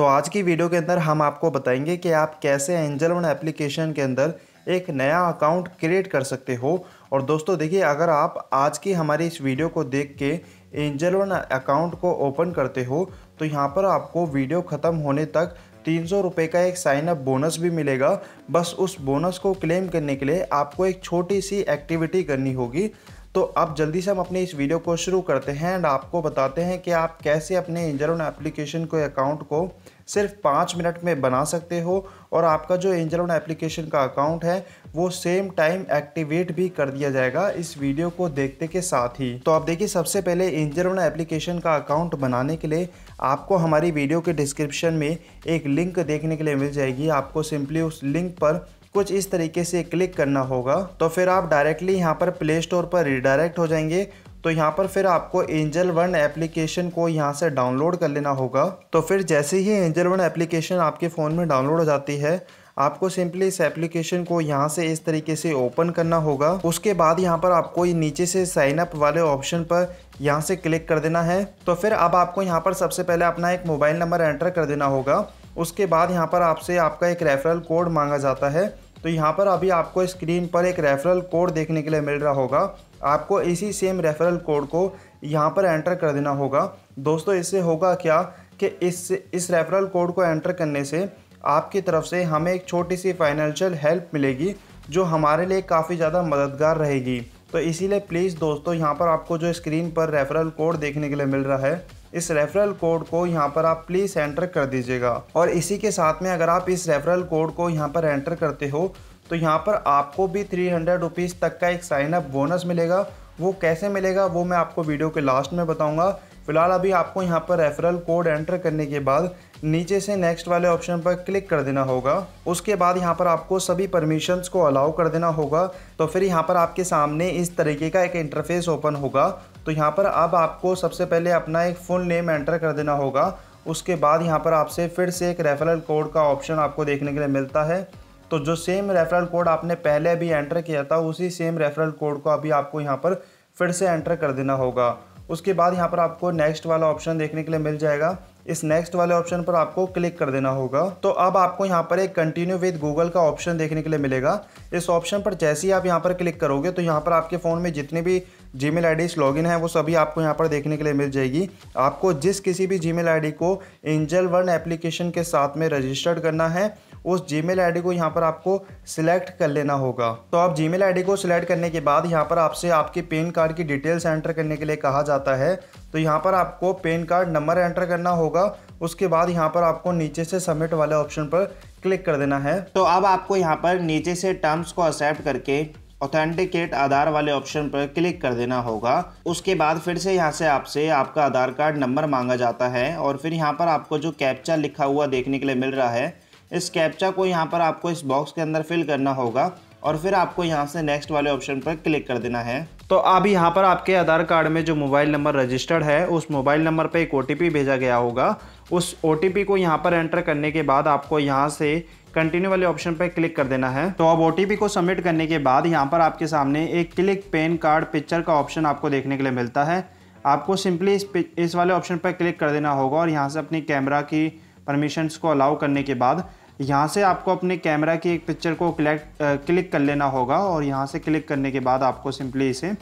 तो आज की वीडियो के अंदर हम आपको बताएंगे कि आप कैसे एंजल वन एप्लीकेशन के अंदर एक नया अकाउंट क्रिएट कर सकते हो और दोस्तों देखिए अगर आप आज की हमारी इस वीडियो को देख के एंजल वन अकाउंट को ओपन करते हो तो यहाँ पर आपको वीडियो ख़त्म होने तक तीन सौ रुपये का एक साइन अप बोनस भी मिलेगा बस उस बोनस को क्लेम करने के लिए आपको एक छोटी सी एक्टिविटी करनी होगी तो अब जल्दी से हम अपने इस वीडियो को शुरू करते हैं एंड आपको बताते हैं कि आप कैसे अपने इंजरोन एप्लीकेशन को अकाउंट को सिर्फ पाँच मिनट में बना सकते हो और आपका जो इंजरोन एप्लीकेशन का अकाउंट है वो सेम टाइम एक्टिवेट भी कर दिया जाएगा इस वीडियो को देखते के साथ ही तो आप देखिए सबसे पहले इंजरोन एप्लीकेशन का अकाउंट बनाने के लिए आपको हमारी वीडियो के डिस्क्रिप्शन में एक लिंक देखने के लिए मिल जाएगी आपको सिंपली उस लिंक पर कुछ इस तरीके से क्लिक करना होगा तो फिर आप डायरेक्टली यहाँ पर प्ले स्टोर पर रिडायरेक्ट हो जाएंगे तो यहाँ पर फिर आपको एंजल वन एप्लीकेशन को यहाँ से डाउनलोड कर लेना होगा तो फिर जैसे ही एंजल वन एप्लीकेशन आपके फ़ोन में डाउनलोड हो जाती है आपको सिंपली इस एप्लीकेशन को यहाँ से इस तरीके से ओपन करना होगा उसके बाद यहाँ पर आपको ये नीचे से साइन अप वाले ऑप्शन पर यहाँ से क्लिक कर देना है तो फिर अब आपको यहाँ पर सबसे पहले अपना एक मोबाइल नंबर एंटर कर देना होगा उसके बाद यहाँ पर आपसे आपका एक रेफरल कोड मांगा जाता है तो यहाँ पर अभी आपको स्क्रीन पर एक रेफरल कोड देखने के लिए मिल रहा होगा आपको इसी सेम रेफरल कोड को यहाँ पर एंटर कर देना होगा दोस्तों इससे होगा क्या कि इस इस रेफरल कोड को एंटर करने से आपकी तरफ से हमें एक छोटी सी फाइनेंशियल हेल्प मिलेगी जो हमारे लिए काफ़ी ज़्यादा मददगार रहेगी तो इसीलिए प्लीज़ दोस्तों यहाँ पर आपको जो स्क्रीन पर रेफरल कोड देखने के लिए मिल रहा है इस रेफरल कोड को यहाँ पर आप प्लीज़ एंटर कर दीजिएगा और इसी के साथ में अगर आप इस रेफरल कोड को यहाँ पर एंटर करते हो तो यहाँ पर आपको भी थ्री हंड्रेड रुपीज़ तक का एक साइनअप बोनस मिलेगा वो कैसे मिलेगा वो मैं आपको वीडियो के लास्ट में बताऊँगा फिलहाल अभी आपको यहाँ पर रेफरल कोड एंटर करने के बाद नीचे से नेक्स्ट वाले ऑप्शन पर क्लिक कर देना होगा उसके बाद यहाँ पर आपको सभी परमिशंस को अलाउ कर देना होगा तो फिर यहाँ पर आपके सामने इस तरीके का एक इंटरफेस ओपन होगा तो यहाँ पर अब आपको सबसे पहले अपना एक फुल नेम एंटर कर देना होगा उसके बाद यहाँ पर आपसे फिर से एक रेफरल कोड का ऑप्शन आपको देखने के लिए मिलता है तो जो सेम रेफरल कोड आपने पहले अभी एंटर किया था उसी सेम रेफरल कोड को अभी आपको यहाँ पर फिर से एंटर कर देना होगा उसके बाद यहाँ पर आपको नेक्स्ट वाला ऑप्शन देखने के लिए मिल जाएगा इस नेक्स्ट वाले ऑप्शन पर आपको क्लिक कर देना होगा तो अब आपको यहाँ पर एक कंटिन्यू विद गूगल का ऑप्शन देखने के लिए मिलेगा इस ऑप्शन पर जैसे ही आप यहाँ पर क्लिक करोगे तो यहाँ पर आपके फ़ोन में जितने भी जी मेल आई लॉगिन है वो सभी आपको यहाँ पर देखने के लिए मिल जाएगी आपको जिस किसी भी जी मेल को एंजल वन एप्लीकेशन के साथ में रजिस्टर्ड करना है उस जी मेल को यहाँ पर आपको सिलेक्ट कर लेना होगा तो आप जी मेल को सिलेक्ट करने के बाद यहाँ पर आपसे आपके पेन कार्ड की डिटेल्स एंटर करने के लिए कहा जाता है तो यहाँ पर आपको पेन कार्ड नंबर एंटर करना होगा उसके बाद यहाँ पर आपको नीचे से सबमिट वाले ऑप्शन पर क्लिक कर देना है तो अब आपको यहाँ पर नीचे से टर्म्स को एक्सेप्ट करके ऑथेंटिकेट आधार वाले ऑप्शन पर क्लिक कर देना होगा उसके बाद फिर से यहाँ से आपसे आपका आधार कार्ड नंबर मांगा जाता है और फिर यहाँ पर आपको जो कैप्चा लिखा हुआ देखने के लिए मिल रहा है इस कैप्चा को यहाँ पर आपको इस बॉक्स के अंदर फिल करना होगा और फिर आपको यहाँ से नेक्स्ट वाले ऑप्शन पर क्लिक कर देना है तो अब यहाँ पर आपके आधार कार्ड में जो मोबाइल नंबर रजिस्टर्ड है उस मोबाइल नंबर पर एक ओ भेजा गया होगा उस ओ को यहाँ पर एंटर करने के बाद आपको यहाँ से कंटिन्यू वाले ऑप्शन पर क्लिक कर देना है तो अब ओ को सबमिट करने के बाद यहाँ पर आपके सामने एक क्लिक पेन कार्ड पिक्चर का ऑप्शन आपको देखने के लिए मिलता है आपको सिंपली इस इस वाले ऑप्शन पर क्लिक कर देना होगा और यहाँ से अपनी कैमरा की परमिशंस को अलाउ करने के बाद यहाँ से आपको अपने कैमरा की एक पिक्चर को क्लेक्ट क्लिक कर लेना होगा और यहाँ से क्लिक करने के बाद आपको सिंपली इसे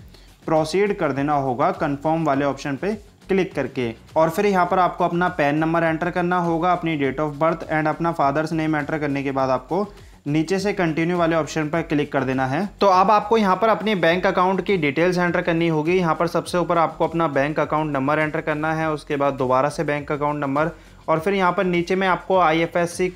प्रोसीड कर देना होगा कन्फर्म वाले ऑप्शन पर क्लिक करके और फिर यहाँ पर आपको अपना पैन नंबर एंटर करना होगा अपनी डेट ऑफ बर्थ एंड अपना फादर्स नेम एंटर करने के बाद आपको नीचे से कंटिन्यू वाले ऑप्शन पर क्लिक कर देना है तो अब आपको यहाँ पर अपने बैंक अकाउंट की डिटेल्स एंटर करनी होगी यहाँ पर सबसे ऊपर आपको अपना बैंक अकाउंट नंबर एंटर करना है उसके बाद दोबारा से बैंक अकाउंट नंबर और फिर यहाँ पर नीचे में आपको आई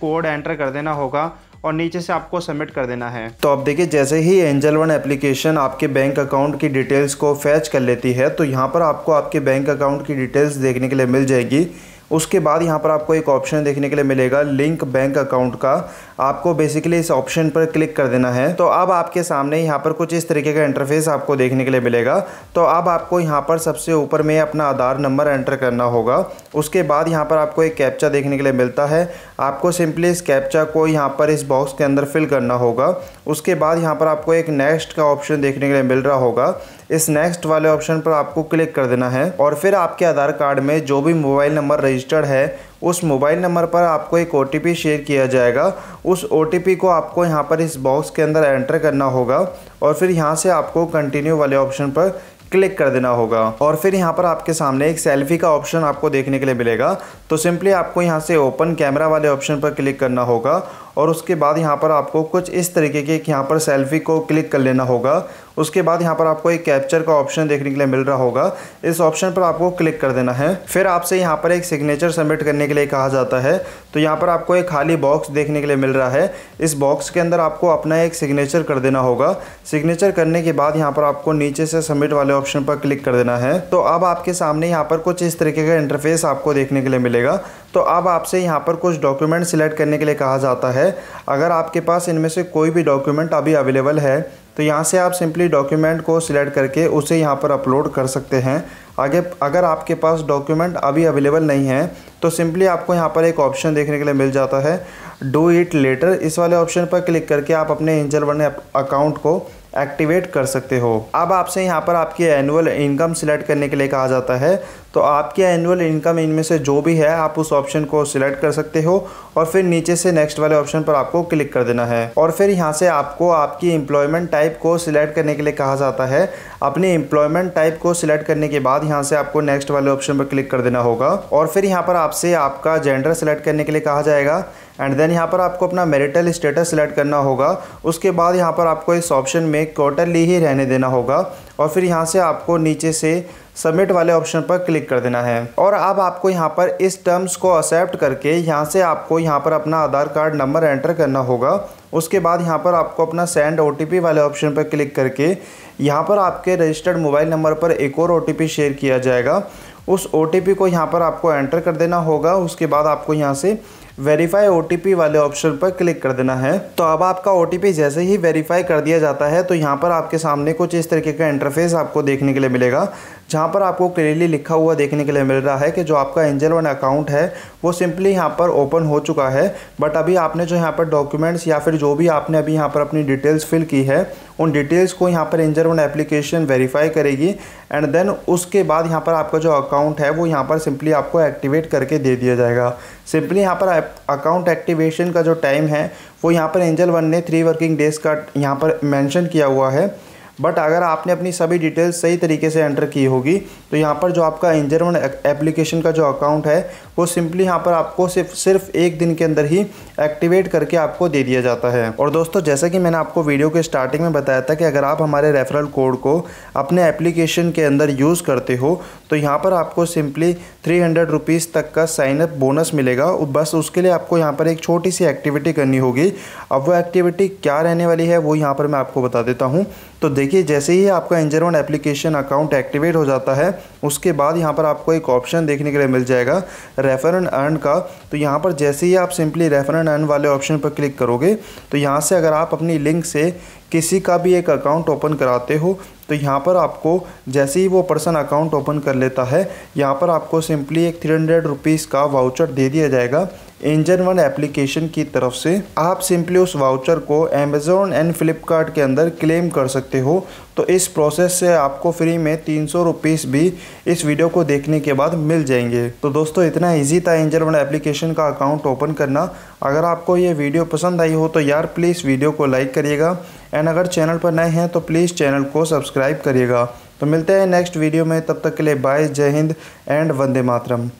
कोड एंटर कर देना होगा और नीचे से आपको सबमिट कर देना है तो आप देखिए जैसे ही एंजल वन एप्लीकेशन आपके बैंक अकाउंट की डिटेल्स को फैच कर लेती है तो यहाँ पर आपको आपके बैंक अकाउंट की डिटेल्स देखने के लिए मिल जाएगी उसके बाद यहाँ पर आपको एक ऑप्शन देखने के लिए मिलेगा लिंक बैंक अकाउंट का आपको बेसिकली इस ऑप्शन पर क्लिक कर देना है तो अब आपके सामने यहाँ पर कुछ इस तरीके का इंटरफेस आपको देखने के लिए मिलेगा तो अब आपको यहाँ पर सबसे ऊपर में अपना आधार नंबर एंटर करना होगा उसके बाद यहाँ पर आपको एक कैप्चा देखने के लिए मिलता है आपको सिंपली इस कैप्चा को यहाँ पर इस बॉक्स के अंदर फिल करना होगा उसके बाद यहाँ पर आपको एक नेक्स्ट का ऑप्शन देखने के लिए मिल रहा होगा इस नेक्स्ट वाले ऑप्शन पर आपको क्लिक कर देना है और फिर आपके आधार कार्ड में जो भी मोबाइल नंबर रजिस्टर्ड है उस मोबाइल नंबर पर आपको एक ओ शेयर किया जाएगा उस ओ को आपको यहाँ पर इस बॉक्स के अंदर एंटर करना होगा और फिर यहाँ से आपको कंटिन्यू वाले ऑप्शन पर क्लिक कर देना होगा और फिर यहाँ पर आपके सामने एक सेल्फी का ऑप्शन आपको देखने के लिए मिलेगा तो सिंपली आपको यहाँ से ओपन कैमरा वाले ऑप्शन पर क्लिक करना होगा और उसके बाद यहाँ पर आपको कुछ इस तरीके के यहाँ पर सेल्फी को क्लिक कर लेना होगा उसके बाद यहाँ पर आपको एक कैप्चर का ऑप्शन देखने के लिए मिल रहा होगा इस ऑप्शन पर आपको क्लिक कर देना है फिर आपसे यहाँ पर एक सिग्नेचर सबमिट करने के लिए कहा जाता है तो यहाँ पर आपको एक खाली बॉक्स देखने के लिए मिल रहा है इस बॉक्स के अंदर आपको अपना एक सिग्नेचर कर देना होगा सिग्नेचर करने के बाद यहाँ पर आपको नीचे से सबमिट वाले ऑप्शन पर क्लिक कर देना है तो अब आपके सामने यहाँ पर कुछ इस तरीके का इंटरफेस आपको देखने के लिए मिलेगा तो अब आपसे यहाँ पर कुछ डॉक्यूमेंट सिलेक्ट करने के लिए कहा जाता है अगर आपके पास इनमें से कोई भी डॉक्यूमेंट अभी अवेलेबल है तो यहाँ से आप सिंपली डॉक्यूमेंट को सिलेक्ट करके उसे यहाँ पर अपलोड कर सकते हैं आगे अगर आपके पास डॉक्यूमेंट अभी अवेलेबल नहीं है तो सिंपली आपको यहाँ पर एक ऑप्शन देखने के लिए मिल जाता है डू इट लेटर इस वाले ऑप्शन पर क्लिक करके आप अपने एंजल वन अकाउंट को एक्टिवेट कर सकते हो अब आपसे यहाँ पर आपकी एनुअल इनकम सिलेक्ट करने के लिए कहा जाता है तो आपकी एनुअल इनकम इनमें से जो भी है आप उस ऑप्शन को सिलेक्ट कर सकते हो और फिर नीचे से नेक्स्ट वाले ऑप्शन पर आपको क्लिक कर देना है और फिर यहाँ से आपको आपकी एम्प्लॉयमेंट टाइप को सिलेक्ट करने के लिए कहा जाता है अपनी एम्प्लॉयमेंट टाइप को सिलेक्ट करने के बाद यहाँ से आपको नेक्स्ट वाले ऑप्शन पर क्लिक कर देना होगा और फिर यहाँ पर आपसे आपका जेंडर सिलेक्ट करने के लिए कहा जाएगा एंड देन यहाँ पर आपको अपना मेरिटल स्टेटस सेलेक्ट करना होगा उसके बाद यहाँ पर आपको इस ऑप्शन में क्वार्टरली ही रहने देना होगा और फिर यहाँ से आपको नीचे से सबमिट वाले ऑप्शन पर क्लिक कर देना है और अब आपको यहाँ पर इस टर्म्स को एक्सेप्ट करके यहाँ से आपको यहाँ पर अपना आधार कार्ड नंबर एंटर करना होगा उसके बाद यहाँ पर आपको अपना सेंड ओ वाले ऑप्शन पर क्लिक करके यहाँ पर आपके रजिस्टर्ड मोबाइल नंबर पर एक और ओ शेयर किया जाएगा उस ओ को यहाँ पर आपको एंटर कर देना होगा उसके बाद आपको यहाँ से वेरीफाई ओ वाले ऑप्शन पर क्लिक कर देना है तो अब आपका ओ जैसे ही वेरीफाई कर दिया जाता है तो यहाँ पर आपके सामने कुछ इस तरीके का इंटरफेस आपको देखने के लिए मिलेगा जहाँ पर आपको क्लियरली लिखा हुआ देखने के लिए मिल रहा है कि जो आपका एंजल वन अकाउंट है वो सिंपली यहाँ पर ओपन हो चुका है बट अभी आपने जो यहाँ पर डॉक्यूमेंट्स या फिर जो भी आपने अभी यहाँ पर अपनी डिटेल्स फिल की है उन डिटेल्स को यहाँ पर इंजर वन एप्लीकेशन वेरीफाई करेगी एंड देन उसके बाद यहाँ पर आपका जो अकाउंट है वो यहाँ पर सिंपली आपको एक्टिवेट करके दे दिया जाएगा सिंपली यहाँ पर अकाउंट एक्टिवेशन का जो टाइम है वो यहाँ पर एंजल वन ने थ्री वर्किंग डेज का यहाँ पर मैंशन किया हुआ है बट अगर आपने अपनी सभी डिटेल्स सही तरीके से एंटर की होगी तो यहाँ पर जो आपका इंजरमेंट एप्लीकेशन का जो अकाउंट है वो सिंपली यहाँ पर आपको सिर्फ सिर्फ एक दिन के अंदर ही एक्टिवेट करके आपको दे दिया जाता है और दोस्तों जैसा कि मैंने आपको वीडियो के स्टार्टिंग में बताया था कि अगर आप हमारे रेफरल कोड को अपने एप्लीकेशन के अंदर यूज़ करते हो तो यहाँ पर आपको सिंपली थ्री हंड्रेड रुपीज़ तक का साइनअप बोनस मिलेगा बस उसके लिए आपको यहाँ पर एक छोटी सी एक्टिविटी करनी होगी अब वो एक्टिविटी क्या रहने वाली है वो यहाँ पर मैं आपको बता देता हूँ तो देखिए जैसे ही आपका Angel One application account activate हो जाता है उसके बाद यहाँ पर आपको एक ऑप्शन देखने के लिए मिल जाएगा रेफर एंड अर्न का तो यहाँ पर जैसे ही आप सिंपली रेफर एंड अर्न वाले ऑप्शन पर क्लिक करोगे तो यहाँ से अगर आप अपनी लिंक से किसी का भी एक अकाउंट ओपन कराते हो तो यहाँ पर आपको जैसे ही वो पर्सन अकाउंट ओपन कर लेता है यहाँ पर आपको सिंपली एक थ्री हंड्रेड रुपीज़ का वाउचर दे दिया जाएगा इंजन वन एप्लीकेशन की तरफ से आप सिंपली उस वाउचर को अमेजोन एंड फ्लिपकार्ट के अंदर क्लेम कर सकते हो तो इस प्रोसेस से आपको फ्री में तीन सौ रुपीज़ भी इस वीडियो को देखने के बाद मिल जाएंगे तो दोस्तों इतना इजी था इंजन वन एप्लीकेशन का अकाउंट ओपन करना अगर आपको ये वीडियो पसंद आई हो तो यार प्लीज़ वीडियो को लाइक करिएगा एंड अगर चैनल पर नए हैं तो प्लीज़ चैनल को सब्सक्राइब करिएगा तो मिलते हैं नेक्स्ट वीडियो में तब तक के लिए बाय जय हिंद एंड वंदे मातरम